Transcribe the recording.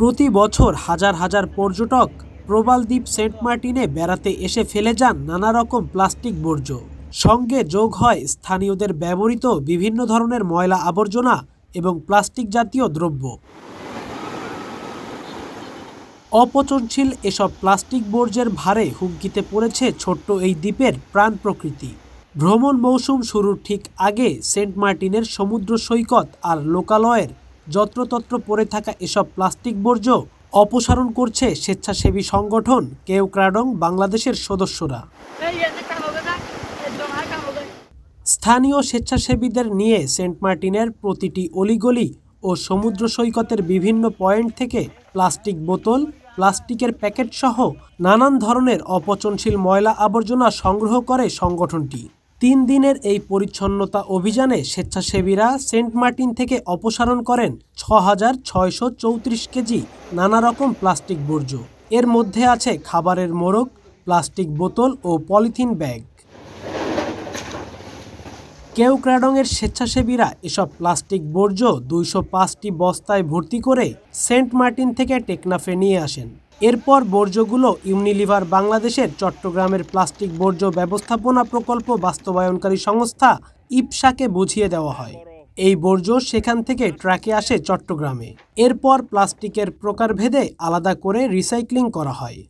প্রতি বছর হাজার হাজার পর্যটক প্রবাল দ্বীপ সেন্ট মার্টিনে বেড়াতে এসে ফেলে যান নানা রকম প্লাস্টিক বর্জ্য সঙ্গে যোগ হয় স্থানীয়দের ব্যবহৃত বিভিন্ন ধরনের ময়লা আবর্জনা এবং প্লাস্টিক জাতীয় দ্রব্য অপচনশীল এসব প্লাস্টিক বর্জ্যের ভারে হুমকিতে পড়েছে ছোট্ট এই দ্বীপের প্রাণ প্রকৃতি ভ্রমণ মৌসুম শুরুর ঠিক আগে সেন্ট মার্টিনের সমুদ্র সৈকত আর লোকালয়ের যত্রতত্র পড়ে থাকা এসব প্লাস্টিক বর্জ্য অপসারণ করছে স্বেচ্ছাসেবী সংগঠন ক্রাডং বাংলাদেশের সদস্যরা স্থানীয় স্বেচ্ছাসেবীদের নিয়ে সেন্ট মার্টিনের প্রতিটি অলিগলি ও সমুদ্র সৈকতের বিভিন্ন পয়েন্ট থেকে প্লাস্টিক বোতল প্লাস্টিকের প্যাকেট সহ নানান ধরনের অপচনশীল ময়লা আবর্জনা সংগ্রহ করে সংগঠনটি তিন দিনের এই পরিচ্ছন্নতা অভিযানে স্বেচ্ছাসেবীরা সেন্ট মার্টিন থেকে অপসারণ করেন ছ হাজার ছয়শো চৌত্রিশ কেজি নানা রকম প্লাস্টিক বর্জ্য এর মধ্যে আছে খাবারের মোড়ক প্লাস্টিক বোতল ও পলিথিন ব্যাগ কেউ ক্রাডংয়ের স্বেচ্ছাসেবীরা এসব প্লাস্টিক বর্জ্য দুইশো পাঁচটি বস্তায় ভর্তি করে সেন্ট মার্টিন থেকে টেকনাফে নিয়ে আসেন এরপর বর্জ্যগুলো ইউনিলিভার বাংলাদেশের চট্টগ্রামের প্লাস্টিক বর্জ্য ব্যবস্থাপনা প্রকল্প বাস্তবায়নকারী সংস্থা ইপসাকে বুঝিয়ে দেওয়া হয় এই বর্জ্য সেখান থেকে ট্রাকে আসে চট্টগ্রামে এরপর প্লাস্টিকের প্রকারভেদে আলাদা করে রিসাইক্লিং করা হয়